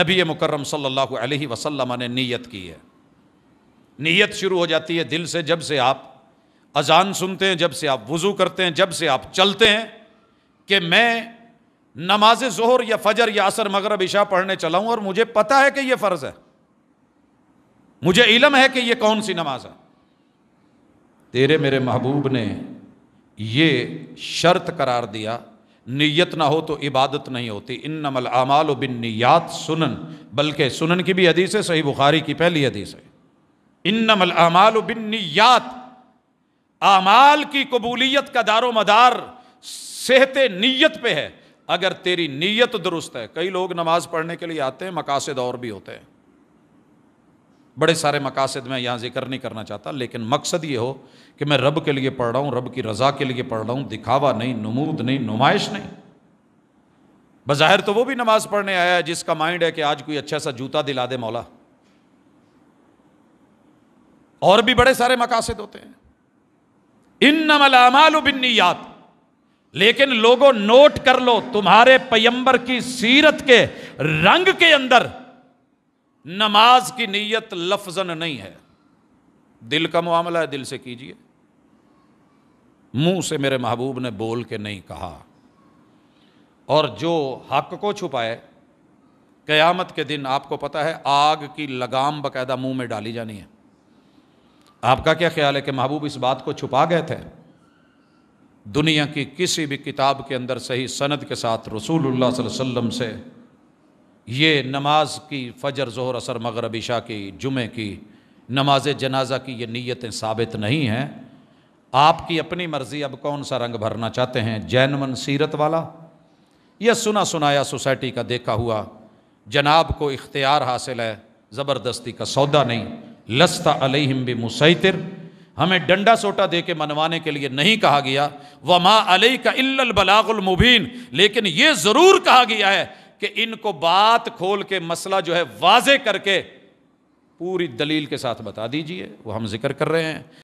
नबी मुकर्रम सल्लल्लाहु अलैहि वसल्लम ने नीयत की है नीयत शुरू हो जाती है दिल से जब से आप अजान सुनते हैं जब से आप वज़ू करते हैं जब से आप चलते हैं कि मैं नमाज जहर या फजर या असर मगरब इशा पढ़ने चलाऊँ और मुझे पता है कि यह फ़र्ज़ है मुझे इलम है कि यह कौन सी नमाज है तेरे मेरे महबूब ने ये शर्त करार दिया नीयत ना हो तो इबादत नहीं होती इन नमल आमाल बिन नियात सुनन बल्कि सुनन की भी हदीस है सही बुखारी की पहली हदीस है इन नमल आमाल बिन नियात आमाल की कबूलियत का दारो मदार सेहत नीयत पे है अगर तेरी नीयत दुरुस्त है कई लोग नमाज पढ़ने के लिए आते हैं मकासद और भी होते हैं बड़े सारे मकासद मैं यहाँ जिक्र नहीं करना चाहता लेकिन मकसद ये हो कि मैं रब के लिए पढ़ रहा हूँ रब की रज़ा के लिए पढ़ रहा हूँ दिखावा नहीं नमूद नहीं नुमाइश नहीं बज़ाहिर तो वो भी नमाज़ पढ़ने आया है जिसका माइंड है कि आज कोई अच्छा सा जूता दिला दे मौला और भी बड़े सारे मकासद होते हैं इन नमलामाल बिन्नीयात लेकिन लोगों नोट कर लो तुम्हारे पयंबर की सीरत के रंग के अंदर नमाज की नीयत लफजन नहीं है दिल का मामला है दिल से कीजिए मुंह से मेरे महबूब ने बोल के नहीं कहा और जो हक को छुपाए क़यामत के दिन आपको पता है आग की लगाम बकायदा मुंह में डाली जानी है आपका क्या ख्याल है कि महबूब इस बात को छुपा गए थे दुनिया की किसी भी किताब के अंदर सही सनद के साथ रसूलुल्लाह वसल्लम से ये नमाज की फ़जर जहर असर मगरब इशा की जुमे की नमाज जनाजा की ये नीयतें साबित नहीं हैं आपकी अपनी मर्ज़ी अब कौन सा रंग भरना चाहते हैं जैनमन सीरत वाला या सुना सुनाया सोसाइटी का देखा हुआ जनाब को इख्तियार हासिल है ज़बरदस्ती का सौदा नहीं लस्ता अलहिम भी मुसैतर हमें डंडा सोटा दे के मनवाने के लिए नहीं कहा गया व माँ अलई का इल्ल लेकिन ये ज़रूर कहा गया है कि इनको बात खोल के मसला जो है वाजे करके पूरी दलील के साथ बता दीजिए वो हम जिक्र कर रहे हैं